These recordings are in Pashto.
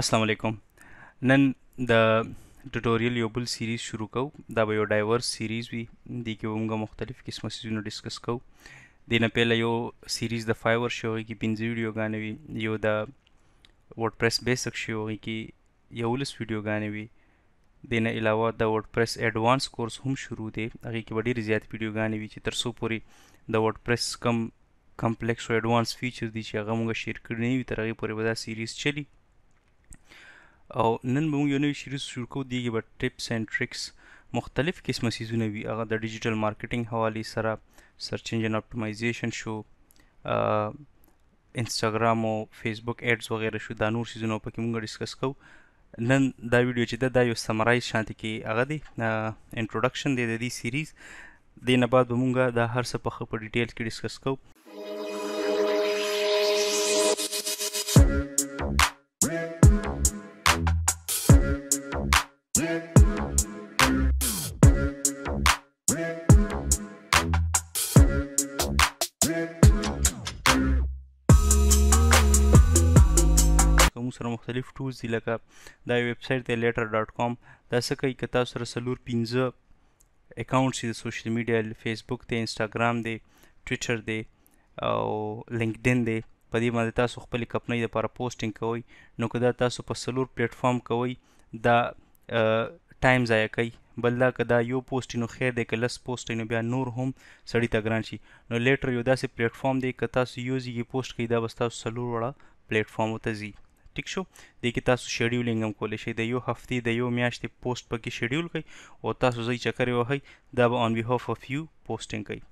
असलम نن د ټوټوريال یو بل سیریز شروع کو دا به یو ډایورس سیریز وي د کې موږ مختلف قسمه سیزونه ډیسکس کو دینه پیله یو سیریز د 5 ور شو کی پنځه ویډیو غانې وي یو د ورډپریس بیسک شو کی یو لس ویډیو غانې وي دینه علاوه د ورډپریس ایڈوانس کورس هم شروع دی هغه کې ډېر زیات ویډیو غانې وي چې تر څو پوري د ورډپریس کم کمپلیکس او ایڈوانس فیچر دي چې هغه موږ شیر کړی نه وي تر هغه پورې به دا سیریز چلی او نن به موږ یو نوی سیریز شروع کوو دې کې به ټپس اینډ ټریکس مختلف قسمه سیزونه وي هغه د ډیجیټل مارکیټینګ حوالی سره سرچ انجن اپټمایزیشن شو انستګرام او فیسبوک اډز وغیرہ شو دا نور سیزونه پکې موږ ډیسکس کوو نن دا ویډیو چې دا د یو سمرایز شانتي کې هغه دی انټروډکشن دی د دې سیریز دینه بعد به مونږه دا هر څه په خپل ډیټیل کې ډیسکس کوو مختلف ټولز دي لکه دا یو ویب سټ دی لیټر ډاٹ کام دا څه کوي که تاسو سره سلور پنځه اکاونټس دي د سوشل میډیا فیسبوک دی انسټاګرام دی ټویټر دی او لینکډین دی په دې باندې تاسو خپل کمپنۍ لپاره پوسټینګ کوئ نو که دا تاسو په سلور پلیټ فارم کوئ دا ټایم ضایع کوي بل دا که دا یو پوسټ نو خیر دی که لس پوسټ نو بیا نور هم سړی ته ګران شي نو لیټر یو داسې پلیټ فارم دی که تاسو یو ځای پوسټ کوي دا بس تاسو څلور وړه پلیټ فارم ته ځي ټیک شو د کې تاسو شیډیولینګ هم کولای شئ د یو هفتې د یو میاشتې پوسټ پکې شیډیول کړئ او تاسو ځای چکر وهئ دا به آن بیهاف اف یو پوسټینګ کوي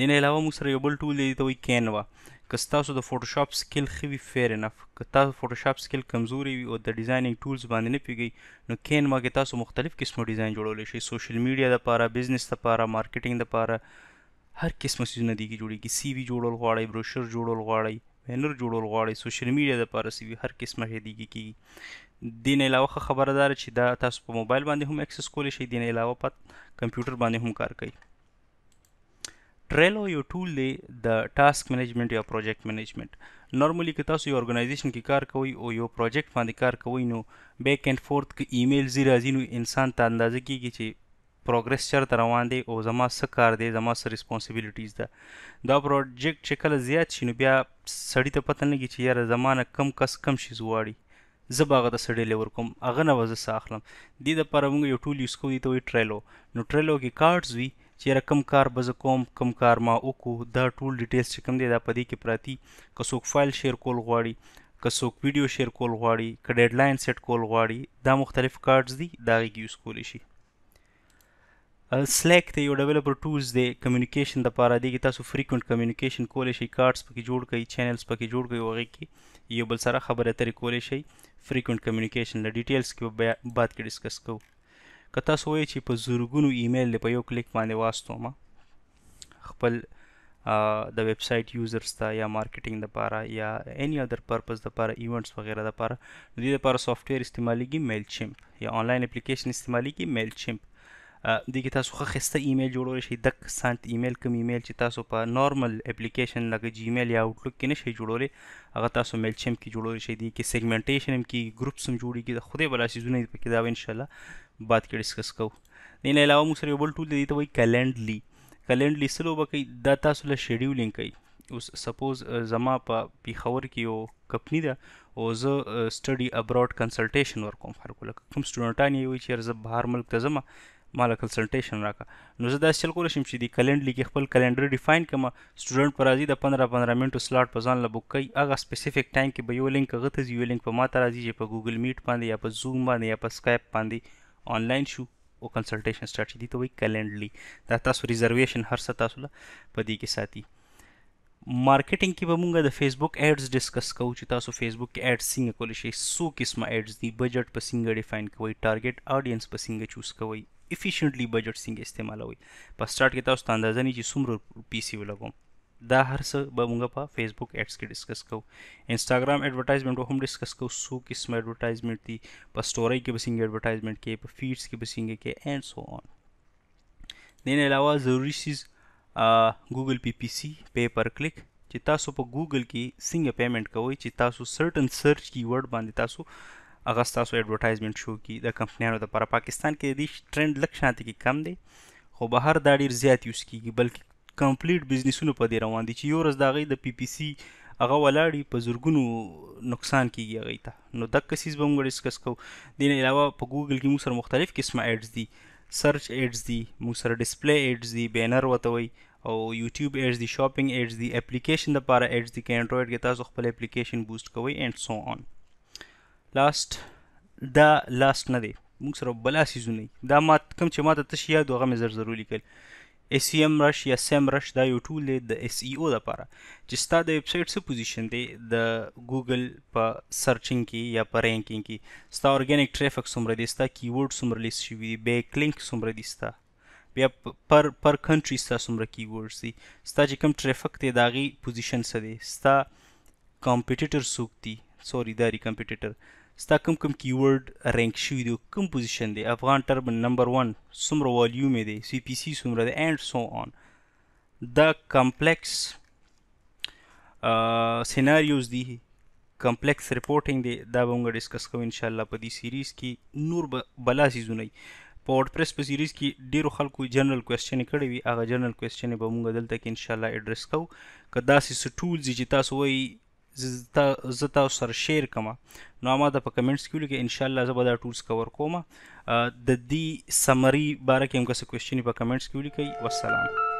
دین علاوه موږ سره یو بل ټول دی ته وایي کینوا که تاسو د فوټوشاپ سکل ښه وي فیر انف که تاسو فوټوشاپ سکل کمزوري وي او د ډیزاینینګ ټولز باندې نه پیږئ نو کینوا کې تاسو مختلف قسمه ډیزاین جوړولی شئ سوشل میډیا لپاره بزنس لپاره مارکیټینګ لپاره هر قسمه سیزونه دیږي جوړیږي سی وی جوړول غواړئ بروشر جوړول غواړئ بینر جوړول غواړي سوشل میډیا د پاره سی هر قسمه هدیږي کی دین علاوه خبردار چې دا تاسو په موبایل باندې هم اکسس کولی شئ دین علاوه په کمپیوټر باندې هم کار کوي ټریلو یو ټول دی د ټاسک منیجمنت یا پروجیکټ منیجمنت نارملی که تاسو یو اورګنایزیشن کې کار کوئ او یو پروجیکټ باندې کار کوئ نو بیک اینڈ فورث کې ایمیل زی راځي نو انسان ته اندازه کیږي چې پروګرس چرته روان دی او زما څه کار دی زما څه ریسپانسیبিলিټیز ده دا پروجیکټ چې کله زیات شي نو بیا سړی ته پته نه لګي چې یاره زمانه کم کس کم شي زواړي زه باغه د سړی لور کوم هغه نه وزه ساخلم دې د پر موږ یو ټول یوز کوو ته وی ټریلو نو ټریلو کې کارتز وی چې کم کار بز کوم کم کار ما وکړو دا ټول ډیټیلز چې کم دی دا پدې کې پراتی که څوک فایل شیر کول غواړي که څوک ویډیو شیر کول غواړي که ډیډلاین سیټ کول غواړي دا مختلف کارتز دي دا یې یوز کولی شي سلیک ته یو ډیولپر ټولز دی کمیونیکیشن د پاره دی چې تاسو فریکوئنٹ کمیونیکیشن کولای شئ کارتس پکې جوړ کړئ چینلز پکې جوړ کړئ وغه کې یو بل سره خبره اترې کولای شئ فریکوئنٹ کمیونیکیشن له ډیټیلز کې بعد کې ډیسکس کوو که تاسو وایئ چې په زورګونو ایمیل په یو کلیک باندې واستوم خپل د ویب سټ یوزرز ته یا مارکیټینګ د پاره یا اني اذر پرپز د پاره ایونټس وغیرہ د پاره د دې لپاره سافټویر استعمالي کی میل چمپ یا آنلاین اپلیکیشن استعمالي کی میل چمپ دغه تاسو خو خسته ایمیل جوړول شي د سنت ایمیل کوم ایمیل چې تاسو په نارمل اپلیکیشن لکه جیمیل یا آوټلوک کې نشي جوړولې هغه تاسو میل چم کې جوړول شي دي کې سیګمنټیشن هم کې ګروپس هم جوړیږي د خوده بلا سيزونه پکې دا ان شاء الله بعد کې ډیسکس کوو دین علاوه موږ سره یو بل ټول دی ته وایي کلندلی کلندلی سلو به کوي دا تاسو له شیډیولینګ کوي اوس سپوز زما په پیښور کې یو کمپنی ده او زه سټډي ابراډ کنسلټیشن ورکوم هر کله کوم سټوډنټان یې وایي چې زه بهر ملک ته ځم مال کنسلټیشن راکا نو زه دا سل کول شم چې دی کلندري کې خپل کلندر ډیفاین کما سټوډنټ پر راځي د 15 15 منټو سلاټ په ځان لبوک کوي هغه سپیسیفیک ټایم کې به یو لینک غته یو لینک په ماته راځي چې په ګوګل میټ باندې یا په زوم باندې یا په سکایپ باندې آنلاین شو او کنسلټیشن سټارټ دي ته وی کلندري دا تاسو ریزرویشن هر څه تاسو له په دې کې ساتي مارکیټینګ کې به مونږ د فیسبوک اډز ډیسکس کوو چې تاسو فیسبوک کې اډز څنګه کولی شئ سو قسمه اډز دي بجټ په څنګه ډیفاین کوئ ټارګټ اډینس په څنګه چوز کوئ افیشینټلی بجټ څنګه استعمالوي په سٹارټ کې تاسو ته اندازه نه چې څومره پیسې ولګوم دا هر څه به موږ په فیسبوک اډز کې ډیسکس کوو انستګرام اډورټایزمنټ هم ډیسکس کوو څو قسم اډورټایزمنټ دي په سټوري کې به څنګه اډورټایزمنټ کې په فیډز کې به څنګه کې اینڈ سو آن دین علاوه ضروری شیز ګوګل پی پی سی پے پر کلک چې تاسو په ګوګل کې څنګه پیمنٹ کوئ چې تاسو سرټن سرچ کی ورډ باندې تاسو هغه تاسو اډورټایزمنت شو کی د کمپنیانو لپاره پاکستان کې د دې ټرند لک شانتي کې کم دی خو بهر دا ډیر زیات یوز کیږي بلکې کمپلیټ بزنسونه په دې روان دي چې یو ورځ دا غي د پی پی سی هغه ولاړی په زورګونو نقصان کیږي هغه ته نو د کسیز به موږ ډیسکس کوو دین علاوه په ګوګل کې موږ سره مختلف قسمه اډز دي سرچ اډز دي موږ سره ډسپلی اډز دي بینر وتوي او یوټیوب اډز دي شاپینګ اډز دي اپلیکیشن لپاره اډز دي کې انډروید کې تاسو خپل اپلیکیشن بوست کوئ اینڈ سو so on لاست دا لاست نه دی موږ سره بلا سیزونه دا ما کوم چې ما ته تشیا دوغه مې زر ضروري کړ اس ای ام رش یا سیم رش e دا یو ټول دی د اس ای او لپاره چې ستا د ویب سټ څه پوزیشن دی د ګوګل په سرچینګ کې یا په رینکینګ کې ستا اورګانیک ټریفیک څومره دی ستا کیورډ څومره لیست شوی دی بیک لینک څومره دی ستا بیا پر پر کنټری ستا څومره کیورډز دي ستا چې کوم ټریفیک دی داغي پوزیشن څه دی ستا کمپټیټر څوک دی سوري داری کمپټیټر ستا کم کم کیورډ رینک شوی دی کم پوزیشن دی افغان ټربن نمبر 1 سمره والیوم دی سی پی سی سمره دی اینڈ سو آن دا کمپلیکس سیناریوز دی کمپلیکس رپورټینګ دی دا به موږ ډیسکس کوو ان شاء الله په دې سیریز کې نور بلا سیزونه په ورډپریس په سیریز کې ډیرو خلکو جنرال کوېسچن کړي وي هغه جنرال کوېسچن به موږ دلته کې ان شاء الله اډریس کوو که داسې ټولز چې تاسو وایي زه تاسو سره شیر کوم نو ما د په کمنټس کې لکه ان شاء الله زه به دا ټولز کور کوم د دې سمری باره کې هم که څه کوېشن په کمنټس کې ولیکئ والسلام